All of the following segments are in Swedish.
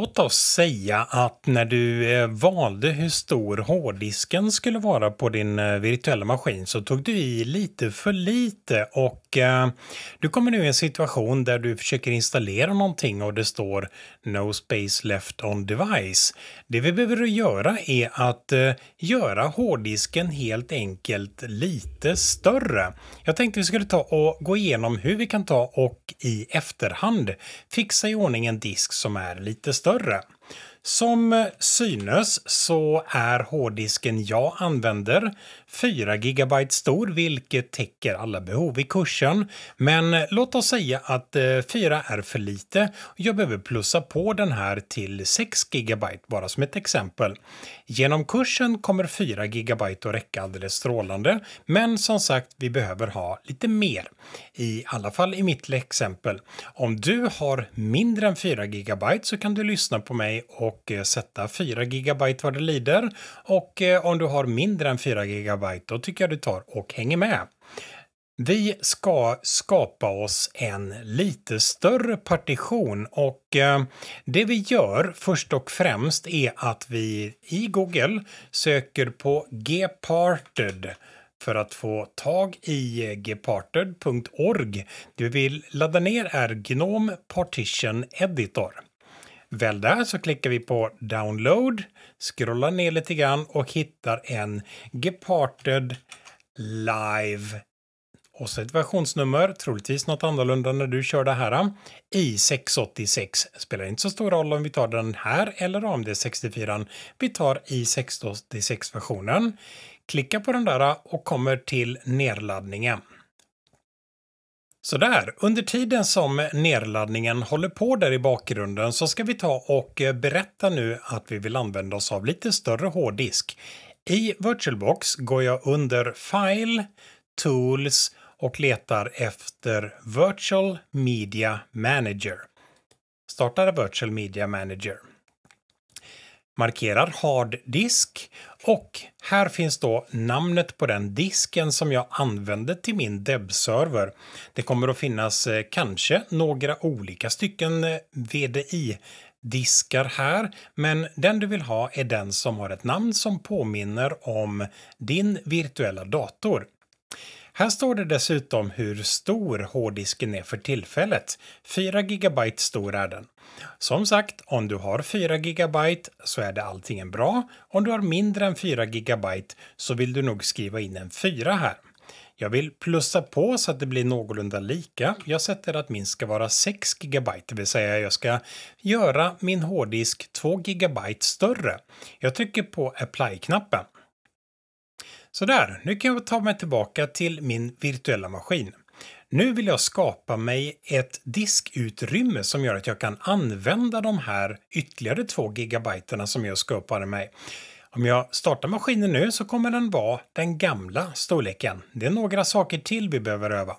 låt oss säga att när du eh, valde hur stor hårddisken skulle vara på din eh, virtuella maskin så tog du i lite för lite och eh, du kommer nu i en situation där du försöker installera någonting och det står No space left on device. Det vi behöver göra är att göra hårddisken helt enkelt lite större. Jag tänkte vi skulle ta och gå igenom hur vi kan ta och i efterhand fixa i ordning en disk som är lite större större. Som synes så är hårddisken jag använder 4 GB stor, vilket täcker alla behov i kursen. Men låt oss säga att 4 eh, är för lite. Jag behöver plussa på den här till 6 GB bara som ett exempel. Genom kursen kommer 4 GB att räcka alldeles strålande, men som sagt, vi behöver ha lite mer. I alla fall i mitt exempel. Om du har mindre än 4 GB så kan du lyssna på mig och eh, sätta 4 GB vad det lider. Och eh, om du har mindre än 4 GB Gigabyte, då tycker jag du tar och hänger med. Vi ska skapa oss en lite större partition och eh, det vi gör först och främst är att vi i Google söker på Gparted för att få tag i eh, gparted.org. Det vi vill ladda ner är Gnome Partition Editor. Väl där så klickar vi på download, scrollar ner lite grann och hittar en Geparted Live och så ett versionsnummer, troligtvis något annorlunda när du kör det här. I 686 spelar inte så stor roll om vi tar den här eller AMD 64. Vi tar i 686-versionen, klickar på den där och kommer till nedladdningen. Sådär, under tiden som nedladdningen håller på där i bakgrunden så ska vi ta och berätta nu att vi vill använda oss av lite större hårddisk. I VirtualBox går jag under File, Tools och letar efter Virtual Media Manager. Startar Virtual Media Manager markerar hard disk och här finns då namnet på den disken som jag använde till min DEB-server. Det kommer att finnas eh, kanske några olika stycken eh, VDI diskar här, men den du vill ha är den som har ett namn som påminner om din virtuella dator. Här står det dessutom hur stor hårddisken är för tillfället. 4 GB stor är den. Som sagt, om du har 4 GB så är det alltingen bra. Om du har mindre än 4 GB så vill du nog skriva in en 4 här. Jag vill plussa på så att det blir någorlunda lika. Jag sätter att min ska vara 6 GB, det vill säga jag ska göra min hårddisk 2 GB större. Jag trycker på Apply-knappen. Sådär, nu kan jag ta mig tillbaka till min virtuella maskin. Nu vill jag skapa mig ett diskutrymme som gör att jag kan använda de här ytterligare 2 GB som jag skapade mig. Om jag startar maskinen nu så kommer den vara den gamla storleken. Det är några saker till vi behöver öva.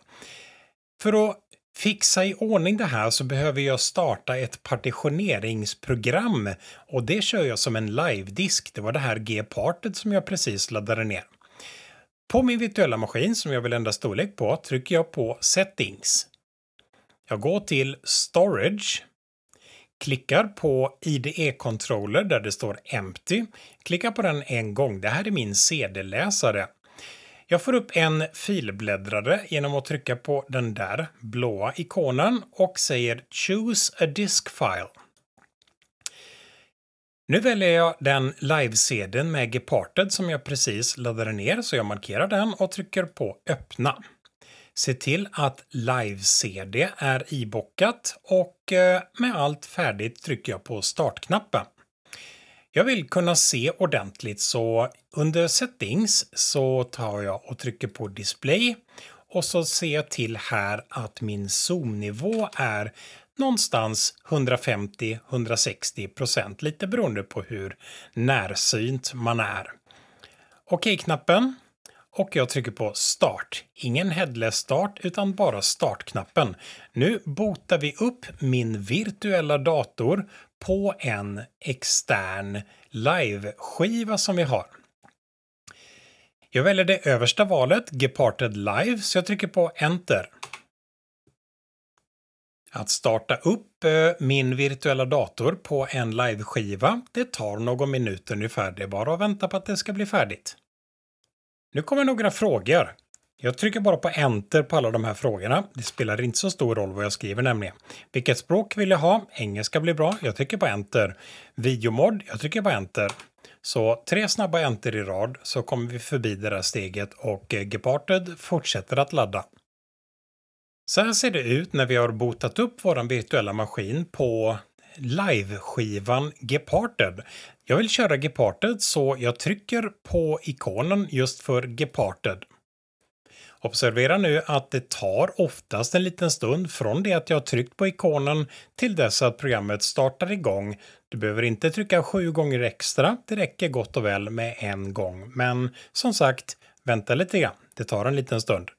För att fixa i ordning det här så behöver jag starta ett partitioneringsprogram och det kör jag som en live-disk. Det var det här G-partet som jag precis laddade ner. På min virtuella maskin som jag vill ändra storlek på trycker jag på Settings. Jag går till Storage, klickar på IDE-controller där det står Empty, klickar på den en gång. Det här är min CD-läsare. Jag får upp en filbläddrare genom att trycka på den där blåa ikonen och säger Choose a disk file. Nu väljer jag den live-cdn med Geparted som jag precis laddade ner så jag markerar den och trycker på öppna. Se till att live-cd är ibockat och eh, med allt färdigt trycker jag på startknappen. Jag vill kunna se ordentligt så under settings så tar jag och trycker på display och så ser jag till här att min zoomnivå är någonstans 150-160 procent, lite beroende på hur närsynt man är. Okej-knappen och jag trycker på start. Ingen headless start utan bara startknappen. Nu botar vi upp min virtuella dator på en extern live-skiva som vi har. Jag väljer det översta valet, Geparted Live, så jag trycker på Enter. Att starta upp eh, min virtuella dator på en liveskiva, det tar någon minut ungefär. Det är bara att vänta på att det ska bli färdigt. Nu kommer några frågor. Jag trycker bara på enter på alla de här frågorna. Det spelar inte så stor roll vad jag skriver nämligen. Vilket språk vill jag ha? Engelska blir bra. Jag trycker på enter. Videomod? Jag trycker på enter. Så tre snabba enter i rad så kommer vi förbi det där steget och eh, Geparted fortsätter att ladda. Så här ser det ut när vi har botat upp vår virtuella maskin på live-skivan Geparted. Jag vill köra Geparted så jag trycker på ikonen just för Geparted. Observera nu att det tar oftast en liten stund från det att jag tryckt på ikonen till dess att programmet startar igång. Du behöver inte trycka sju gånger extra, det räcker gott och väl med en gång. Men som sagt, vänta lite grann, det tar en liten stund.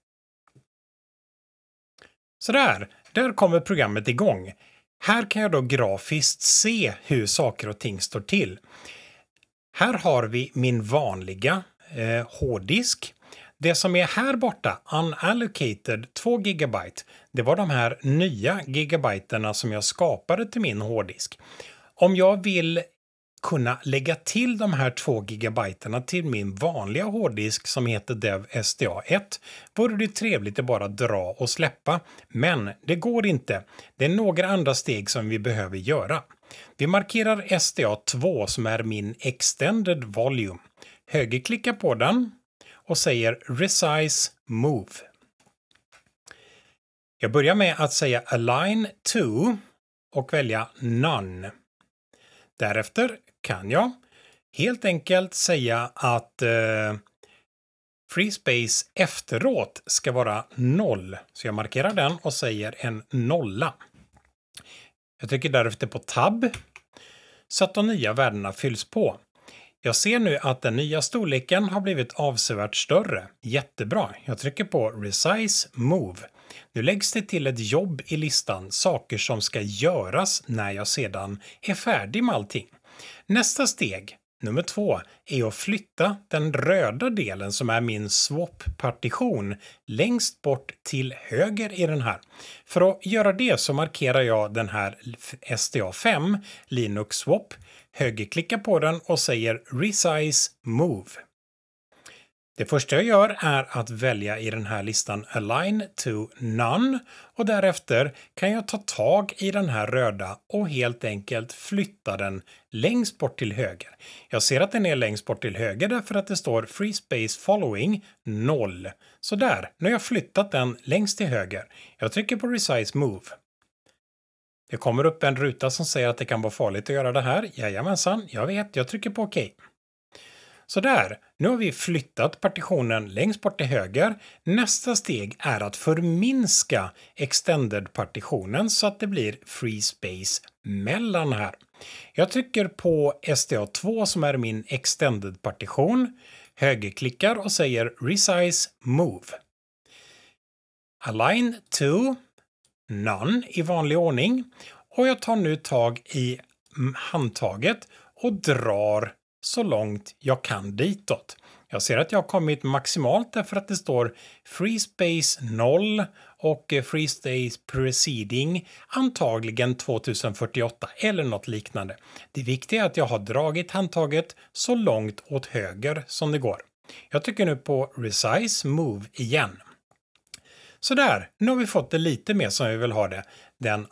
Sådär, där kommer programmet igång. Här kan jag då grafiskt se hur saker och ting står till. Här har vi min vanliga eh, hårddisk. Det som är här borta, unallocated 2 GB, det var de här nya gigabyterna som jag skapade till min hårddisk. Om jag vill kunna lägga till de här 2 gigabytena till min vanliga hårddisk som heter DEV SDA1 vore det trevligt att bara dra och släppa. Men det går inte. Det är några andra steg som vi behöver göra. Vi markerar SDA2 som är min Extended Volume. Högerklicka på den och säger Resize Move. Jag börjar med att säga Align to och välja None. Därefter kan jag helt enkelt säga att eh, Free Space efteråt ska vara noll. Så jag markerar den och säger en nolla. Jag trycker därefter på Tab så att de nya värdena fylls på. Jag ser nu att den nya storleken har blivit avsevärt större. Jättebra. Jag trycker på Resize Move. Nu läggs det till ett jobb i listan, saker som ska göras när jag sedan är färdig med allting. Nästa steg, nummer två, är att flytta den röda delen som är min swap-partition längst bort till höger i den här. För att göra det så markerar jag den här SDA5, Linux Swap, högerklickar på den och säger Resize Move. Det första jag gör är att välja i den här listan Align to None och därefter kan jag ta tag i den här röda och helt enkelt flytta den längst bort till höger. Jag ser att den är längst bort till höger därför att det står Free Space Following 0. Så där, nu har jag flyttat den längst till höger. Jag trycker på Resize Move. Det kommer upp en ruta som säger att det kan vara farligt att göra det här. Jajamensan, jag vet, jag trycker på OK. Sådär, nu har vi flyttat partitionen längst bort till höger. Nästa steg är att förminska extended-partitionen så att det blir free space mellan här. Jag trycker på SDA2 som är min extended-partition, högerklickar och säger resize move. Align to None i vanlig ordning. Och jag tar nu tag i handtaget och drar så långt jag kan ditåt. Jag ser att jag har kommit maximalt därför att det står Free Space 0 och eh, Free Space Preceding antagligen 2048 eller något liknande. Det viktiga är att jag har dragit handtaget så långt åt höger som det går. Jag trycker nu på Resize Move igen. Sådär, nu har vi fått det lite mer som vi vill ha det. Den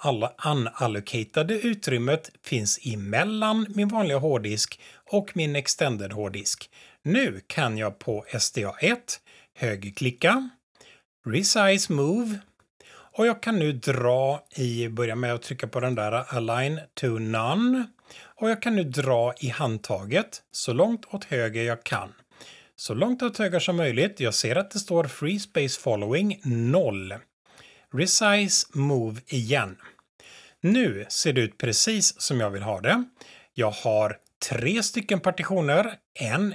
unallocatade utrymmet finns emellan min vanliga hårddisk och min extended hårddisk. Nu kan jag på SDA1 högerklicka, resize move och jag kan nu dra i, börja med att trycka på den där align to none och jag kan nu dra i handtaget så långt åt höger jag kan så långt åt höger som möjligt. Jag ser att det står Free Space Following 0. Resize Move igen. Nu ser det ut precis som jag vill ha det. Jag har tre stycken partitioner, en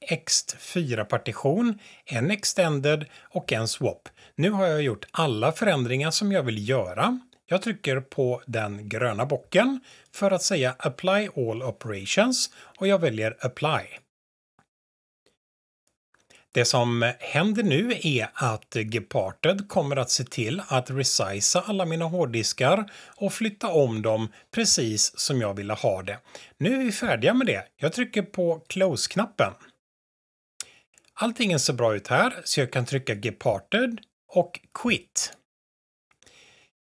x 4 partition en Extended och en Swap. Nu har jag gjort alla förändringar som jag vill göra. Jag trycker på den gröna bocken för att säga Apply All Operations och jag väljer Apply. Det som händer nu är att Geparted kommer att se till att resiza alla mina hårddiskar och flytta om dem precis som jag ville ha det. Nu är vi färdiga med det. Jag trycker på Close-knappen. Allting ser bra ut här så jag kan trycka Geparted och Quit.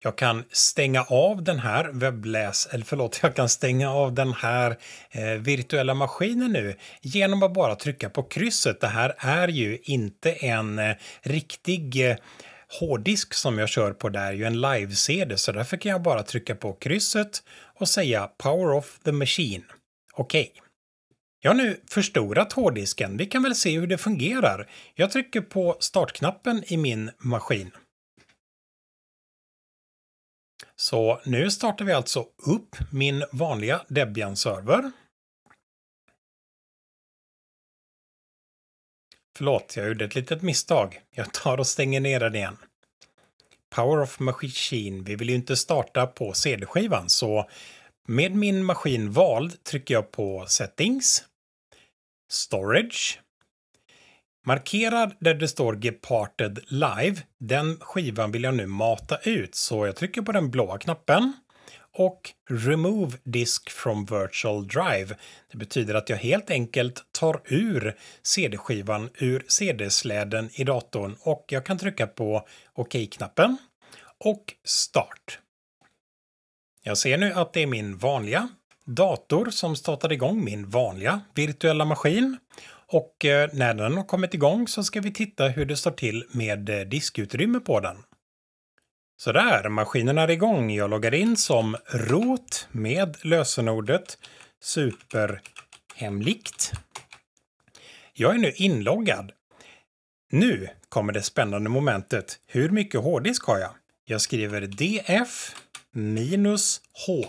Jag kan stänga av den här webbläs, eller förlåt, jag kan stänga av den här eh, virtuella maskinen nu genom att bara trycka på krysset. Det här är ju inte en eh, riktig eh, hårddisk som jag kör på Det är ju en live-CD, så därför kan jag bara trycka på krysset och säga Power off the machine. Okej. Okay. Jag har nu förstorat hårddisken. Vi kan väl se hur det fungerar. Jag trycker på startknappen i min maskin. Så nu startar vi alltså upp min vanliga Debian-server. Förlåt, jag gjorde ett litet misstag. Jag tar och stänger ner den igen. Power of Machine, vi vill ju inte starta på CD-skivan så med min maskin vald trycker jag på Settings, Storage Markerad där det står Geparted Live, den skivan vill jag nu mata ut så jag trycker på den blåa knappen och Remove Disk from Virtual Drive. Det betyder att jag helt enkelt tar ur CD-skivan ur CD-släden i datorn och jag kan trycka på OK-knappen OK och Start. Jag ser nu att det är min vanliga dator som startade igång min vanliga virtuella maskin och eh, när den har kommit igång så ska vi titta hur det står till med eh, diskutrymme på den. Så där, maskinen är igång. Jag loggar in som rot med lösenordet superhemligt. Jag är nu inloggad. Nu kommer det spännande momentet. Hur mycket hårddisk har jag? Jag skriver df minus h.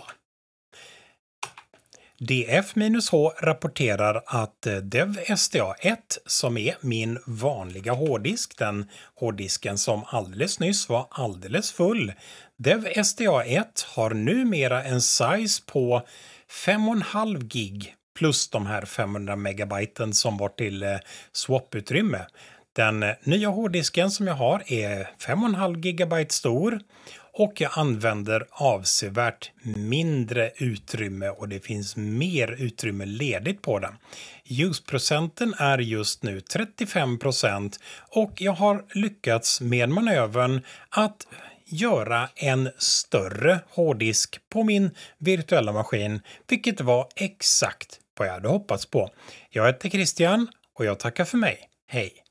DF-H rapporterar att eh, devsda 1 som är min vanliga hårddisk, den hårddisken som alldeles nyss var alldeles full, devsda 1 har numera en size på 5,5 gig plus de här 500 megabyten som var till eh, swap-utrymme. Den eh, nya hårddisken som jag har är 5,5 gigabyte stor och jag använder avsevärt mindre utrymme och det finns mer utrymme ledigt på den. Ljusprocenten är just nu 35 och jag har lyckats med manövern att göra en större hårddisk på min virtuella maskin, vilket var exakt vad jag hade hoppats på. Jag heter Christian och jag tackar för mig. Hej!